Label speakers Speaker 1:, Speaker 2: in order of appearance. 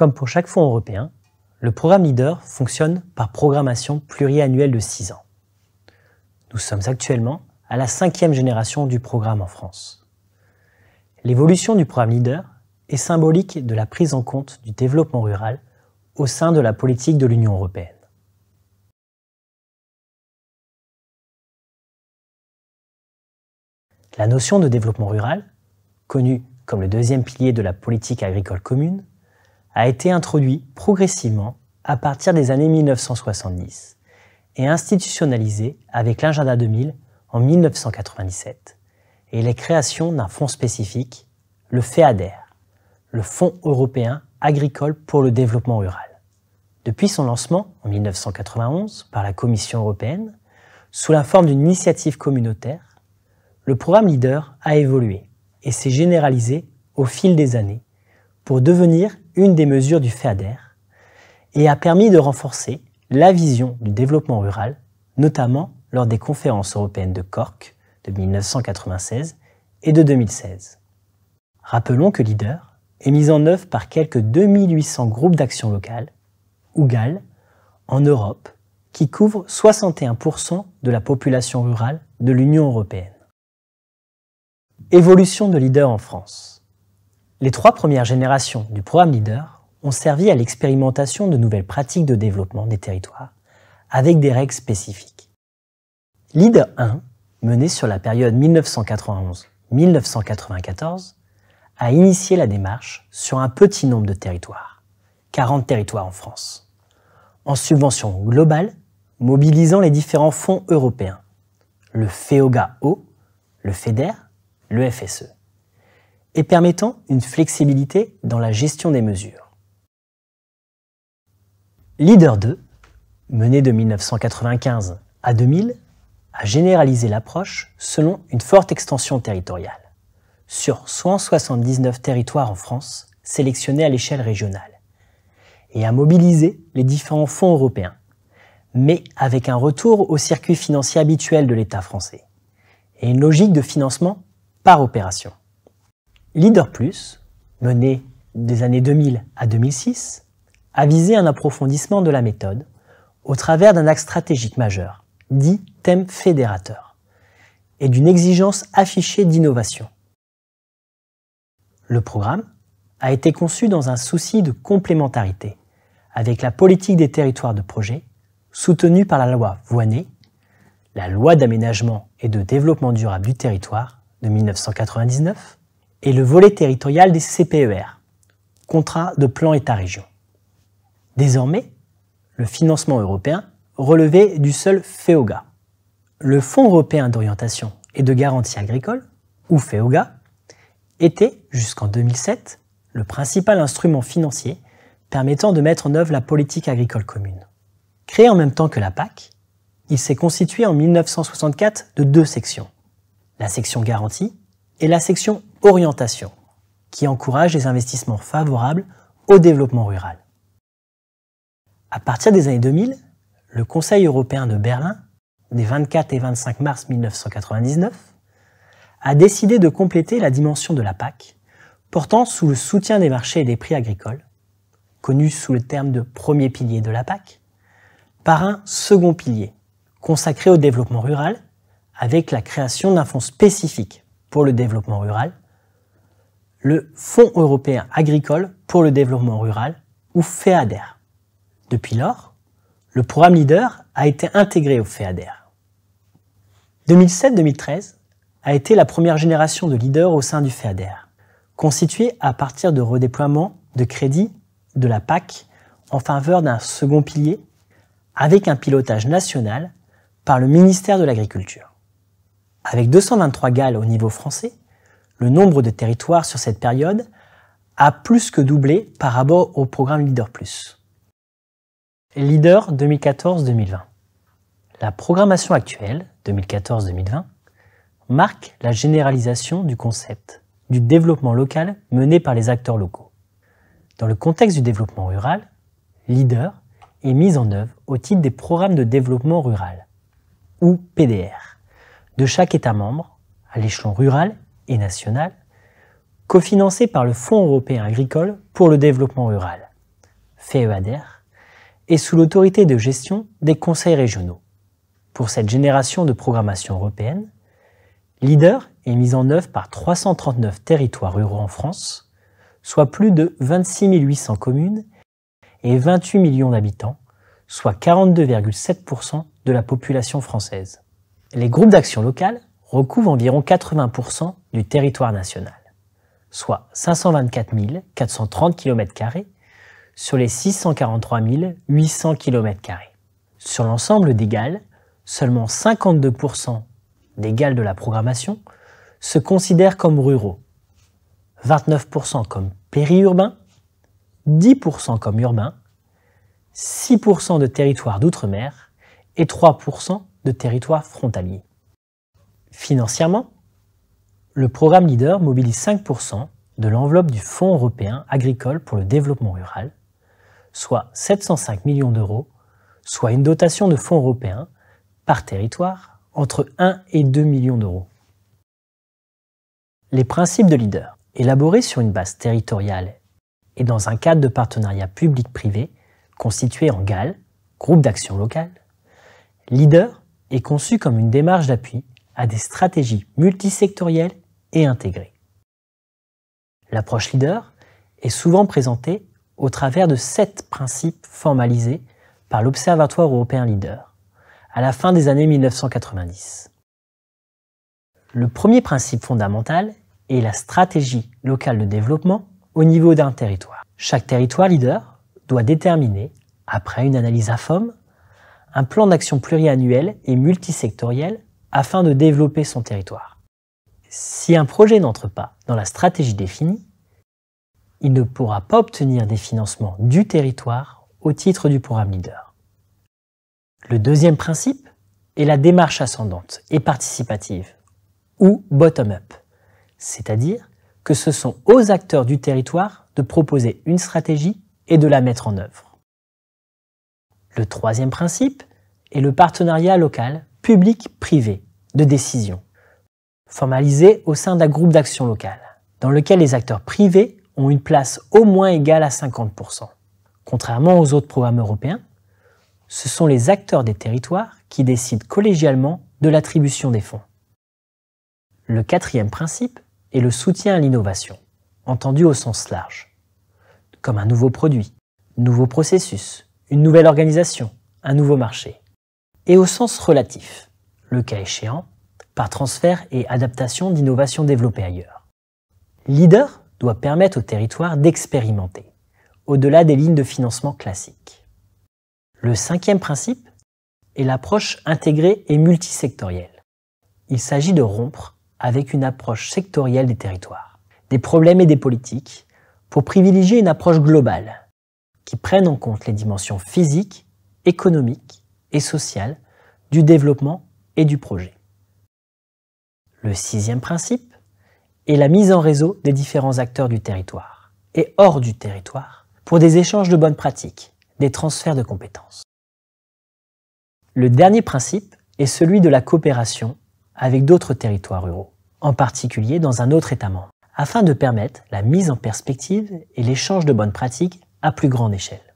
Speaker 1: Comme pour chaque fonds européen, le programme Leader fonctionne par programmation pluriannuelle de 6 ans. Nous sommes actuellement à la cinquième génération du programme en France. L'évolution du programme Leader est symbolique de la prise en compte du développement rural au sein de la politique de l'Union européenne. La notion de développement rural, connue comme le deuxième pilier de la politique agricole commune, a été introduit progressivement à partir des années 1970 et institutionnalisé avec l'Agenda 2000 en 1997 et les créations d'un fonds spécifique, le FEADER, le Fonds européen agricole pour le développement rural. Depuis son lancement en 1991 par la Commission européenne, sous la forme d'une initiative communautaire, le programme Leader a évolué et s'est généralisé au fil des années pour devenir une des mesures du FEADER et a permis de renforcer la vision du développement rural, notamment lors des conférences européennes de Cork de 1996 et de 2016. Rappelons que LEADER est mise en œuvre par quelques 2800 groupes d'action locale, ou GAL, en Europe, qui couvrent 61% de la population rurale de l'Union européenne. Évolution de LEADER en France. Les trois premières générations du programme Leader ont servi à l'expérimentation de nouvelles pratiques de développement des territoires avec des règles spécifiques. Leader 1, mené sur la période 1991-1994, a initié la démarche sur un petit nombre de territoires, 40 territoires en France, en subvention globale, mobilisant les différents fonds européens, le FEOGA-O, le FEDER, le FSE et permettant une flexibilité dans la gestion des mesures. Leader 2, mené de 1995 à 2000, a généralisé l'approche selon une forte extension territoriale, sur 179 territoires en France, sélectionnés à l'échelle régionale, et a mobilisé les différents fonds européens, mais avec un retour au circuit financier habituel de l'État français, et une logique de financement par opération. Leader mené des années 2000 à 2006, a visé un approfondissement de la méthode au travers d'un axe stratégique majeur, dit thème fédérateur, et d'une exigence affichée d'innovation. Le programme a été conçu dans un souci de complémentarité avec la politique des territoires de projet soutenue par la loi Voinet, la loi d'aménagement et de développement durable du territoire de 1999, et le volet territorial des CPER, contrat de plan État-région. Désormais, le financement européen relevait du seul FEOGA. Le Fonds européen d'orientation et de garantie agricole, ou FEOGA, était, jusqu'en 2007, le principal instrument financier permettant de mettre en œuvre la politique agricole commune. Créé en même temps que la PAC, il s'est constitué en 1964 de deux sections, la section garantie et la section orientation, qui encourage les investissements favorables au développement rural. À partir des années 2000, le Conseil européen de Berlin, des 24 et 25 mars 1999, a décidé de compléter la dimension de la PAC, portant sous le soutien des marchés et des prix agricoles, connu sous le terme de premier pilier de la PAC, par un second pilier, consacré au développement rural, avec la création d'un fonds spécifique pour le développement rural, le Fonds européen agricole pour le développement rural, ou FEADER. Depuis lors, le programme LEADER a été intégré au FEADER. E 2007-2013 a été la première génération de leaders au sein du FEADER, constituée à partir de redéploiements de crédits de la PAC en faveur d'un second pilier avec un pilotage national par le ministère de l'Agriculture. Avec 223 GAL au niveau français, le nombre de territoires sur cette période a plus que doublé par rapport au programme Leader Plus. Leader 2014-2020. La programmation actuelle, 2014-2020, marque la généralisation du concept du développement local mené par les acteurs locaux. Dans le contexte du développement rural, LEADER est mise en œuvre au titre des programmes de développement rural, ou PDR, de chaque État membre à l'échelon rural national, nationale, cofinancé par le Fonds européen agricole pour le développement rural, FEADER, et sous l'autorité de gestion des conseils régionaux. Pour cette génération de programmation européenne, LEADER est mise en œuvre par 339 territoires ruraux en France, soit plus de 26 800 communes et 28 millions d'habitants, soit 42,7% de la population française. Les groupes d'action locales recouvre environ 80% du territoire national, soit 524 430 km sur les 643 800 km. Sur l'ensemble des Galles, seulement 52% des Galles de la programmation se considèrent comme ruraux, 29% comme périurbains, 10% comme urbains, 6% de territoires d'outre-mer et 3% de territoires frontaliers. Financièrement, le programme Leader mobilise 5% de l'enveloppe du Fonds européen agricole pour le développement rural, soit 705 millions d'euros, soit une dotation de fonds européens par territoire entre 1 et 2 millions d'euros. Les principes de Leader, élaborés sur une base territoriale et dans un cadre de partenariat public-privé constitué en GAL, groupe d'action locale, Leader est conçu comme une démarche d'appui à des stratégies multisectorielles et intégrées. L'approche leader est souvent présentée au travers de sept principes formalisés par l'Observatoire européen leader à la fin des années 1990. Le premier principe fondamental est la stratégie locale de développement au niveau d'un territoire. Chaque territoire leader doit déterminer, après une analyse AFOM, un plan d'action pluriannuel et multisectoriel afin de développer son territoire. Si un projet n'entre pas dans la stratégie définie, il ne pourra pas obtenir des financements du territoire au titre du programme leader. Le deuxième principe est la démarche ascendante et participative, ou bottom-up, c'est-à-dire que ce sont aux acteurs du territoire de proposer une stratégie et de la mettre en œuvre. Le troisième principe est le partenariat local public-privé de décision, formalisé au sein d'un groupe d'action locale, dans lequel les acteurs privés ont une place au moins égale à 50%. Contrairement aux autres programmes européens, ce sont les acteurs des territoires qui décident collégialement de l'attribution des fonds. Le quatrième principe est le soutien à l'innovation, entendu au sens large, comme un nouveau produit, nouveau processus, une nouvelle organisation, un nouveau marché et au sens relatif, le cas échéant, par transfert et adaptation d'innovations développées ailleurs. Leader doit permettre au territoire d'expérimenter, au-delà des lignes de financement classiques. Le cinquième principe est l'approche intégrée et multisectorielle. Il s'agit de rompre avec une approche sectorielle des territoires, des problèmes et des politiques, pour privilégier une approche globale, qui prenne en compte les dimensions physiques, économiques, et sociale, du développement et du projet. Le sixième principe est la mise en réseau des différents acteurs du territoire et hors du territoire pour des échanges de bonnes pratiques, des transferts de compétences. Le dernier principe est celui de la coopération avec d'autres territoires ruraux, en particulier dans un autre État membre, afin de permettre la mise en perspective et l'échange de bonnes pratiques à plus grande échelle.